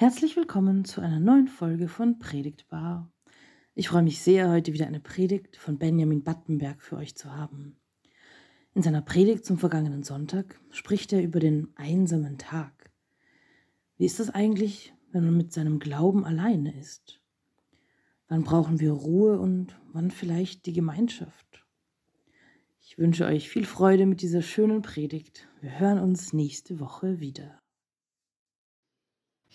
Herzlich willkommen zu einer neuen Folge von Predigtbar. Ich freue mich sehr, heute wieder eine Predigt von Benjamin Battenberg für euch zu haben. In seiner Predigt zum vergangenen Sonntag spricht er über den einsamen Tag. Wie ist das eigentlich, wenn man mit seinem Glauben alleine ist? Wann brauchen wir Ruhe und wann vielleicht die Gemeinschaft? Ich wünsche euch viel Freude mit dieser schönen Predigt. Wir hören uns nächste Woche wieder.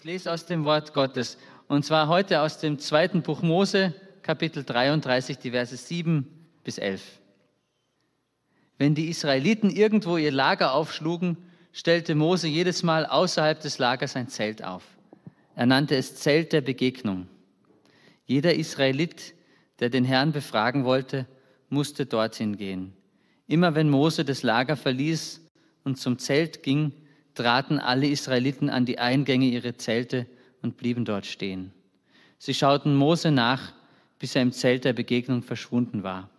Ich lese aus dem Wort Gottes und zwar heute aus dem zweiten Buch Mose, Kapitel 33, die Verse 7 bis 11. Wenn die Israeliten irgendwo ihr Lager aufschlugen, stellte Mose jedes Mal außerhalb des Lagers ein Zelt auf. Er nannte es Zelt der Begegnung. Jeder Israelit, der den Herrn befragen wollte, musste dorthin gehen. Immer wenn Mose das Lager verließ und zum Zelt ging, traten alle Israeliten an die Eingänge ihrer Zelte und blieben dort stehen. Sie schauten Mose nach, bis er im Zelt der Begegnung verschwunden war.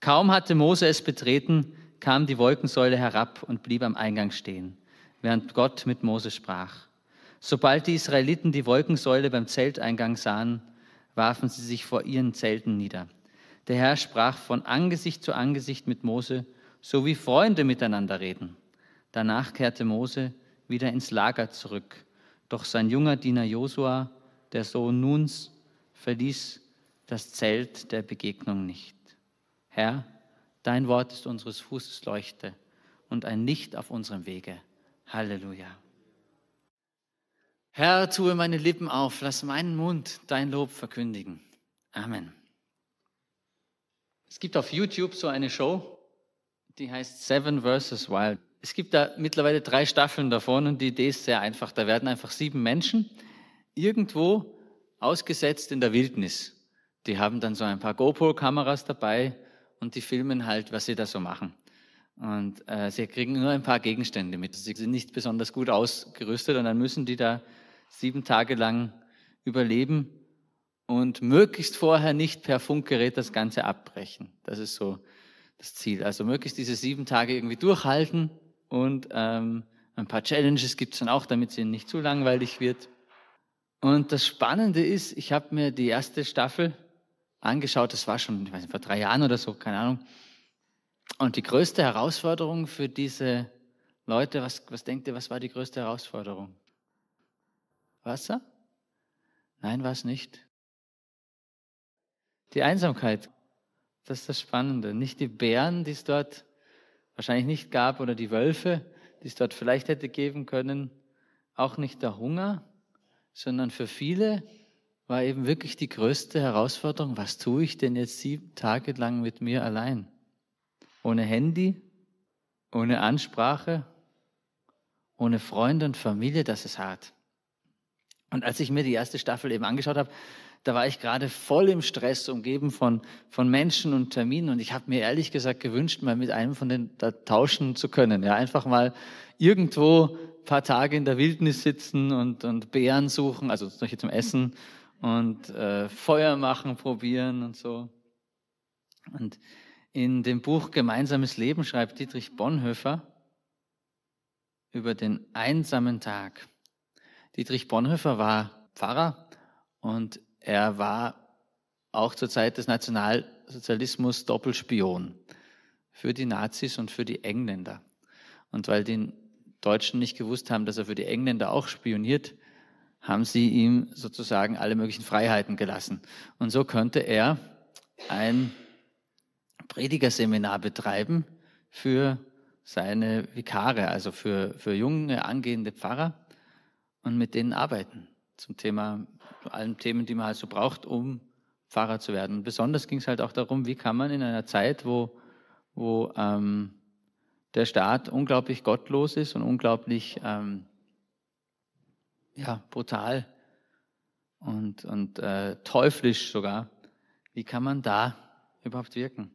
Kaum hatte Mose es betreten, kam die Wolkensäule herab und blieb am Eingang stehen, während Gott mit Mose sprach. Sobald die Israeliten die Wolkensäule beim Zelteingang sahen, warfen sie sich vor ihren Zelten nieder. Der Herr sprach von Angesicht zu Angesicht mit Mose, so wie Freunde miteinander reden. Danach kehrte Mose wieder ins Lager zurück. Doch sein junger Diener Josua, der Sohn Nuns, verließ das Zelt der Begegnung nicht. Herr, dein Wort ist unseres Fußes Leuchte und ein Licht auf unserem Wege. Halleluja. Herr, tue meine Lippen auf, lass meinen Mund dein Lob verkündigen. Amen. Es gibt auf YouTube so eine Show, die heißt Seven Verses Wild es gibt da mittlerweile drei Staffeln davon und die Idee ist sehr einfach. Da werden einfach sieben Menschen irgendwo ausgesetzt in der Wildnis. Die haben dann so ein paar GoPro-Kameras dabei und die filmen halt, was sie da so machen. Und äh, sie kriegen nur ein paar Gegenstände mit. Sie sind nicht besonders gut ausgerüstet und dann müssen die da sieben Tage lang überleben und möglichst vorher nicht per Funkgerät das Ganze abbrechen. Das ist so das Ziel. Also möglichst diese sieben Tage irgendwie durchhalten und ähm, ein paar Challenges gibt's dann auch, damit sie nicht zu langweilig wird. Und das Spannende ist, ich habe mir die erste Staffel angeschaut, das war schon ich weiß nicht, vor drei Jahren oder so, keine Ahnung. Und die größte Herausforderung für diese Leute, was, was denkt ihr, was war die größte Herausforderung? Wasser? Nein, war es nicht. Die Einsamkeit, das ist das Spannende. Nicht die Bären, die es dort wahrscheinlich nicht gab oder die Wölfe, die es dort vielleicht hätte geben können, auch nicht der Hunger, sondern für viele war eben wirklich die größte Herausforderung, was tue ich denn jetzt sieben Tage lang mit mir allein? Ohne Handy, ohne Ansprache, ohne Freunde und Familie, das ist hart. Und als ich mir die erste Staffel eben angeschaut habe, da war ich gerade voll im Stress, umgeben von, von Menschen und Terminen. Und ich habe mir ehrlich gesagt gewünscht, mal mit einem von denen da tauschen zu können. Ja, einfach mal irgendwo ein paar Tage in der Wildnis sitzen und, und Beeren suchen, also solche zum Essen und äh, Feuer machen, probieren und so. Und in dem Buch Gemeinsames Leben schreibt Dietrich Bonhoeffer über den einsamen Tag. Dietrich Bonhoeffer war Pfarrer und er war auch zur Zeit des Nationalsozialismus Doppelspion für die Nazis und für die Engländer. Und weil die Deutschen nicht gewusst haben, dass er für die Engländer auch spioniert, haben sie ihm sozusagen alle möglichen Freiheiten gelassen. Und so könnte er ein Predigerseminar betreiben für seine Vikare, also für, für junge, angehende Pfarrer und mit denen arbeiten zum Thema allen Themen, die man halt so braucht, um Pfarrer zu werden. besonders ging es halt auch darum, wie kann man in einer Zeit, wo, wo ähm, der Staat unglaublich gottlos ist und unglaublich ähm, ja, brutal und, und äh, teuflisch sogar, wie kann man da überhaupt wirken?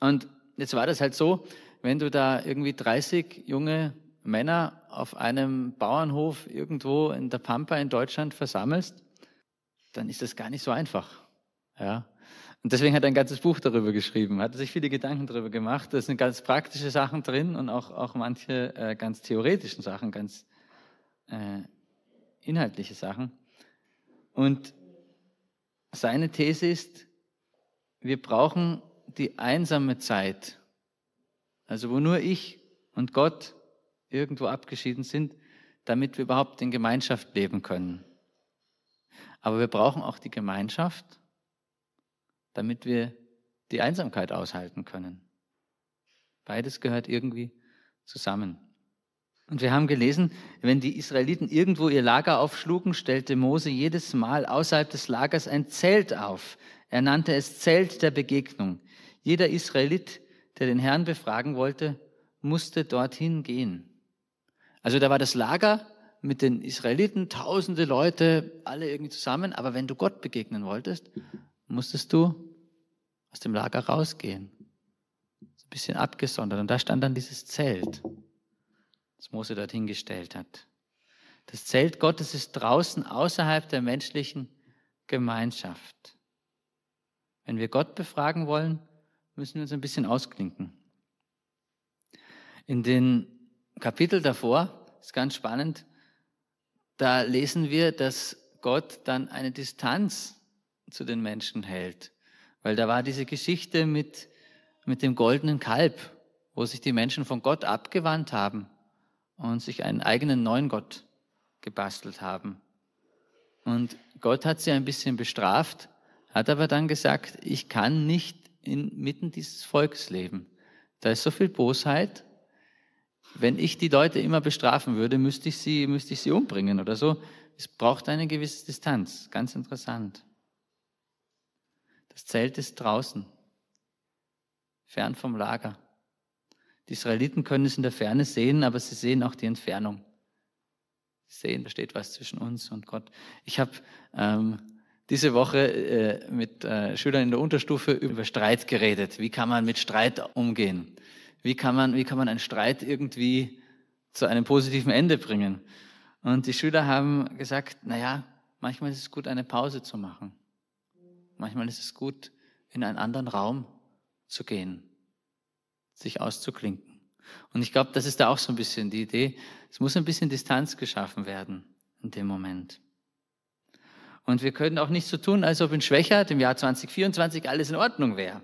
Und jetzt war das halt so, wenn du da irgendwie 30 junge Männer auf einem Bauernhof irgendwo in der Pampa in Deutschland versammelst, dann ist das gar nicht so einfach. Ja. Und deswegen hat er ein ganzes Buch darüber geschrieben, hat sich viele Gedanken darüber gemacht. Da sind ganz praktische Sachen drin und auch, auch manche äh, ganz theoretischen Sachen, ganz äh, inhaltliche Sachen. Und seine These ist, wir brauchen die einsame Zeit, also wo nur ich und Gott irgendwo abgeschieden sind, damit wir überhaupt in Gemeinschaft leben können. Aber wir brauchen auch die Gemeinschaft, damit wir die Einsamkeit aushalten können. Beides gehört irgendwie zusammen. Und wir haben gelesen, wenn die Israeliten irgendwo ihr Lager aufschlugen, stellte Mose jedes Mal außerhalb des Lagers ein Zelt auf. Er nannte es Zelt der Begegnung. Jeder Israelit, der den Herrn befragen wollte, musste dorthin gehen. Also da war das Lager mit den Israeliten, tausende Leute, alle irgendwie zusammen. Aber wenn du Gott begegnen wolltest, musstest du aus dem Lager rausgehen. So ein bisschen abgesondert. Und da stand dann dieses Zelt, das Mose dorthin gestellt hat. Das Zelt Gottes ist draußen außerhalb der menschlichen Gemeinschaft. Wenn wir Gott befragen wollen, müssen wir uns ein bisschen ausklinken. In den Kapitel davor, ist ganz spannend, da lesen wir, dass Gott dann eine Distanz zu den Menschen hält. Weil da war diese Geschichte mit, mit dem goldenen Kalb, wo sich die Menschen von Gott abgewandt haben und sich einen eigenen neuen Gott gebastelt haben. Und Gott hat sie ein bisschen bestraft, hat aber dann gesagt, ich kann nicht inmitten dieses Volkes leben. Da ist so viel Bosheit wenn ich die Leute immer bestrafen würde, müsste ich sie, müsste ich sie umbringen oder so. Es braucht eine gewisse Distanz. Ganz interessant. Das Zelt ist draußen, fern vom Lager. Die Israeliten können es in der Ferne sehen, aber sie sehen auch die Entfernung. Sie sehen, da steht was zwischen uns und Gott. Ich habe ähm, diese Woche äh, mit äh, Schülern in der Unterstufe über Streit geredet. Wie kann man mit Streit umgehen? Wie kann man, wie kann man einen Streit irgendwie zu einem positiven Ende bringen? Und die Schüler haben gesagt, na ja, manchmal ist es gut, eine Pause zu machen. Manchmal ist es gut, in einen anderen Raum zu gehen, sich auszuklinken. Und ich glaube, das ist da auch so ein bisschen die Idee. Es muss ein bisschen Distanz geschaffen werden in dem Moment. Und wir können auch nicht so tun, als ob in Schwächert im Jahr 2024 alles in Ordnung wäre.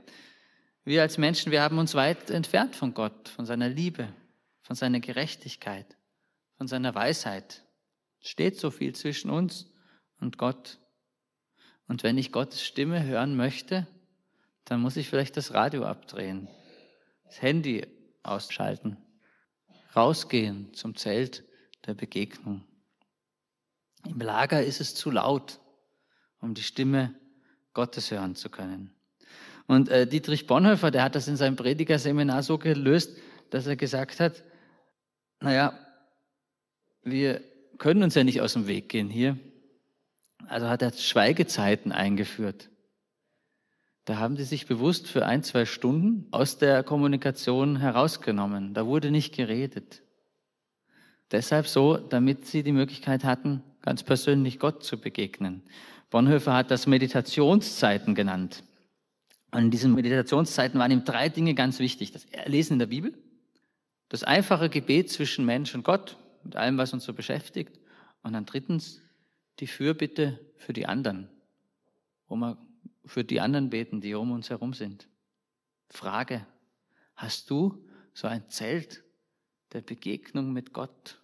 Wir als Menschen, wir haben uns weit entfernt von Gott, von seiner Liebe, von seiner Gerechtigkeit, von seiner Weisheit. Steht so viel zwischen uns und Gott. Und wenn ich Gottes Stimme hören möchte, dann muss ich vielleicht das Radio abdrehen, das Handy ausschalten, rausgehen zum Zelt der Begegnung. Im Lager ist es zu laut, um die Stimme Gottes hören zu können. Und äh, Dietrich Bonhoeffer, der hat das in seinem Predigerseminar so gelöst, dass er gesagt hat, naja, wir können uns ja nicht aus dem Weg gehen hier. Also hat er Schweigezeiten eingeführt. Da haben die sich bewusst für ein, zwei Stunden aus der Kommunikation herausgenommen. Da wurde nicht geredet. Deshalb so, damit sie die Möglichkeit hatten, ganz persönlich Gott zu begegnen. Bonhoeffer hat das Meditationszeiten genannt. Und in diesen Meditationszeiten waren ihm drei Dinge ganz wichtig. Das Lesen in der Bibel, das einfache Gebet zwischen Mensch und Gott, mit allem, was uns so beschäftigt. Und dann drittens die Fürbitte für die anderen, wo wir für die anderen beten, die um uns herum sind. Frage, hast du so ein Zelt der Begegnung mit Gott?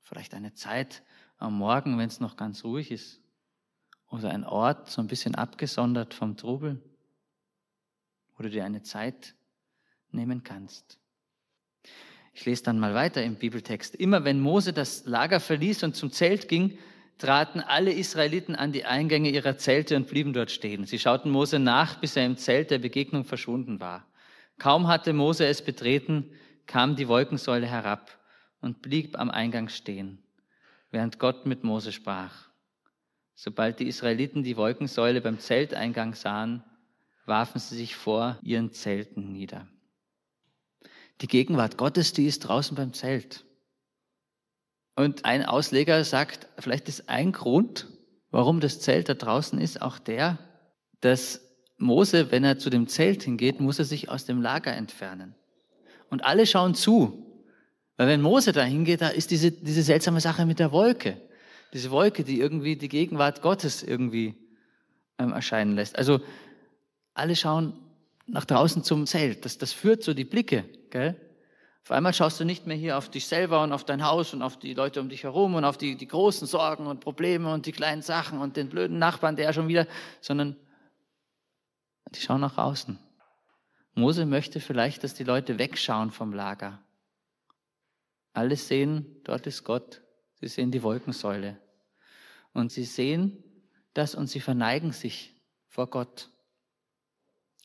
Vielleicht eine Zeit am Morgen, wenn es noch ganz ruhig ist. Oder ein Ort so ein bisschen abgesondert vom Trubel wo du dir eine Zeit nehmen kannst. Ich lese dann mal weiter im Bibeltext. Immer wenn Mose das Lager verließ und zum Zelt ging, traten alle Israeliten an die Eingänge ihrer Zelte und blieben dort stehen. Sie schauten Mose nach, bis er im Zelt der Begegnung verschwunden war. Kaum hatte Mose es betreten, kam die Wolkensäule herab und blieb am Eingang stehen, während Gott mit Mose sprach. Sobald die Israeliten die Wolkensäule beim Zelteingang sahen, warfen sie sich vor ihren Zelten nieder. Die Gegenwart Gottes, die ist draußen beim Zelt. Und ein Ausleger sagt, vielleicht ist ein Grund, warum das Zelt da draußen ist, auch der, dass Mose, wenn er zu dem Zelt hingeht, muss er sich aus dem Lager entfernen. Und alle schauen zu. Weil wenn Mose da hingeht, da ist diese, diese seltsame Sache mit der Wolke. Diese Wolke, die irgendwie die Gegenwart Gottes irgendwie ähm, erscheinen lässt. Also alle schauen nach draußen zum Zelt. Das, das führt so die Blicke. Gell? Auf einmal schaust du nicht mehr hier auf dich selber und auf dein Haus und auf die Leute um dich herum und auf die, die großen Sorgen und Probleme und die kleinen Sachen und den blöden Nachbarn, der schon wieder, sondern die schauen nach außen. Mose möchte vielleicht, dass die Leute wegschauen vom Lager. Alle sehen, dort ist Gott. Sie sehen die Wolkensäule. Und sie sehen das und sie verneigen sich vor Gott.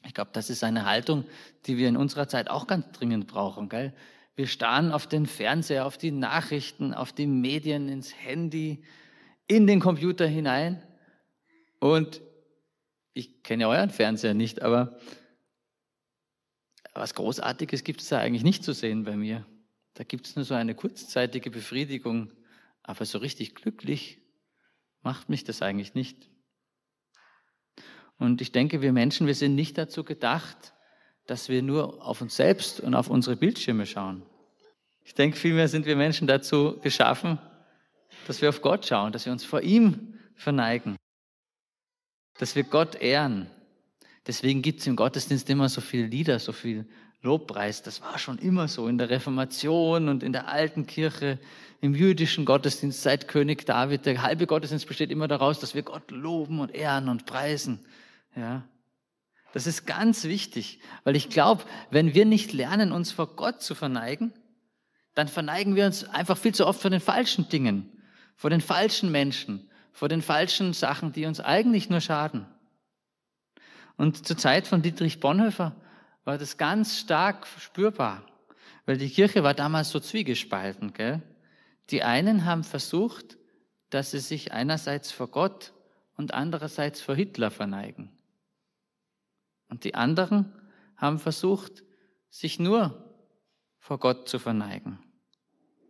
Ich glaube, das ist eine Haltung, die wir in unserer Zeit auch ganz dringend brauchen. Gell? Wir starren auf den Fernseher, auf die Nachrichten, auf die Medien, ins Handy, in den Computer hinein. Und ich kenne ja euren Fernseher nicht, aber was Großartiges gibt es da eigentlich nicht zu sehen bei mir. Da gibt es nur so eine kurzzeitige Befriedigung, aber so richtig glücklich macht mich das eigentlich nicht. Und ich denke, wir Menschen, wir sind nicht dazu gedacht, dass wir nur auf uns selbst und auf unsere Bildschirme schauen. Ich denke, vielmehr sind wir Menschen dazu geschaffen, dass wir auf Gott schauen, dass wir uns vor ihm verneigen, dass wir Gott ehren. Deswegen gibt es im Gottesdienst immer so viele Lieder, so viel Lobpreis. Das war schon immer so in der Reformation und in der alten Kirche, im jüdischen Gottesdienst seit König David. Der halbe Gottesdienst besteht immer daraus, dass wir Gott loben und ehren und preisen. Ja. Das ist ganz wichtig, weil ich glaube, wenn wir nicht lernen, uns vor Gott zu verneigen, dann verneigen wir uns einfach viel zu oft vor den falschen Dingen, vor den falschen Menschen, vor den falschen Sachen, die uns eigentlich nur schaden. Und zur Zeit von Dietrich Bonhoeffer war das ganz stark spürbar, weil die Kirche war damals so zwiegespalten. Gell? Die einen haben versucht, dass sie sich einerseits vor Gott und andererseits vor Hitler verneigen. Und die anderen haben versucht, sich nur vor Gott zu verneigen.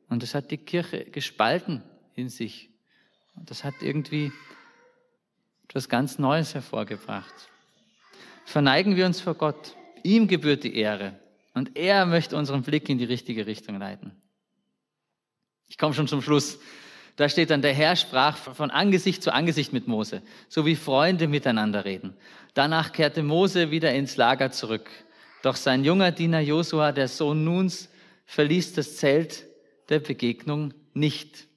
Und das hat die Kirche gespalten in sich. Und das hat irgendwie etwas ganz Neues hervorgebracht. Verneigen wir uns vor Gott. Ihm gebührt die Ehre. Und er möchte unseren Blick in die richtige Richtung leiten. Ich komme schon zum Schluss. Da steht dann, der Herr sprach von Angesicht zu Angesicht mit Mose, so wie Freunde miteinander reden. Danach kehrte Mose wieder ins Lager zurück. Doch sein junger Diener Josua, der Sohn Nuns, verließ das Zelt der Begegnung nicht.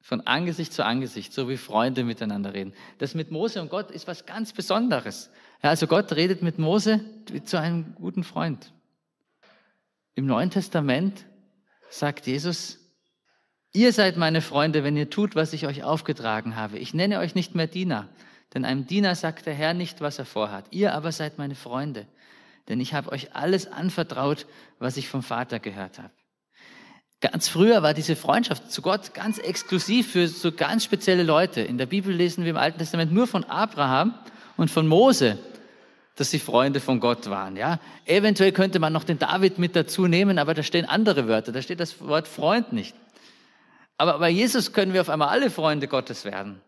Von Angesicht zu Angesicht, so wie Freunde miteinander reden. Das mit Mose und Gott ist was ganz Besonderes. Also Gott redet mit Mose wie zu einem guten Freund. Im Neuen Testament sagt Jesus, Ihr seid meine Freunde, wenn ihr tut, was ich euch aufgetragen habe. Ich nenne euch nicht mehr Diener, denn einem Diener sagt der Herr nicht, was er vorhat. Ihr aber seid meine Freunde, denn ich habe euch alles anvertraut, was ich vom Vater gehört habe. Ganz früher war diese Freundschaft zu Gott ganz exklusiv für so ganz spezielle Leute. In der Bibel lesen wir im Alten Testament nur von Abraham und von Mose, dass sie Freunde von Gott waren. Ja, eventuell könnte man noch den David mit dazu nehmen, aber da stehen andere Wörter. Da steht das Wort Freund nicht. Aber bei Jesus können wir auf einmal alle Freunde Gottes werden.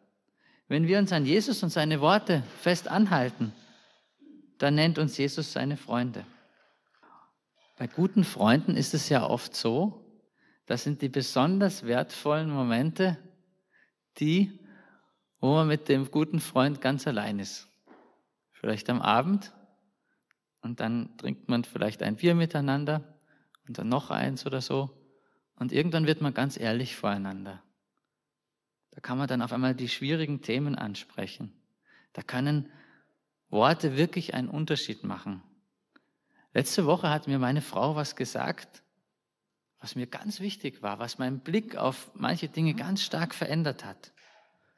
Wenn wir uns an Jesus und seine Worte fest anhalten, dann nennt uns Jesus seine Freunde. Bei guten Freunden ist es ja oft so, das sind die besonders wertvollen Momente, die, wo man mit dem guten Freund ganz allein ist. Vielleicht am Abend und dann trinkt man vielleicht ein Bier miteinander und dann noch eins oder so. Und irgendwann wird man ganz ehrlich voreinander. Da kann man dann auf einmal die schwierigen Themen ansprechen. Da können Worte wirklich einen Unterschied machen. Letzte Woche hat mir meine Frau was gesagt, was mir ganz wichtig war, was meinen Blick auf manche Dinge ganz stark verändert hat.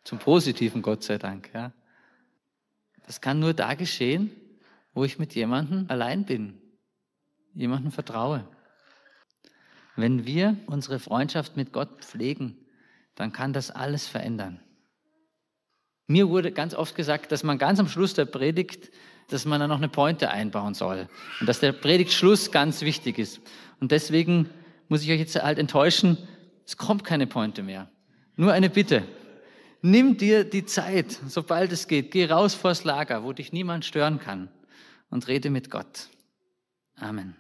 Zum Positiven, Gott sei Dank. Ja. Das kann nur da geschehen, wo ich mit jemandem allein bin, jemandem vertraue. Wenn wir unsere Freundschaft mit Gott pflegen, dann kann das alles verändern. Mir wurde ganz oft gesagt, dass man ganz am Schluss der Predigt, dass man da noch eine Pointe einbauen soll und dass der Predigtschluss ganz wichtig ist. Und deswegen muss ich euch jetzt halt enttäuschen, es kommt keine Pointe mehr. Nur eine Bitte. Nimm dir die Zeit, sobald es geht. Geh raus vors Lager, wo dich niemand stören kann und rede mit Gott. Amen.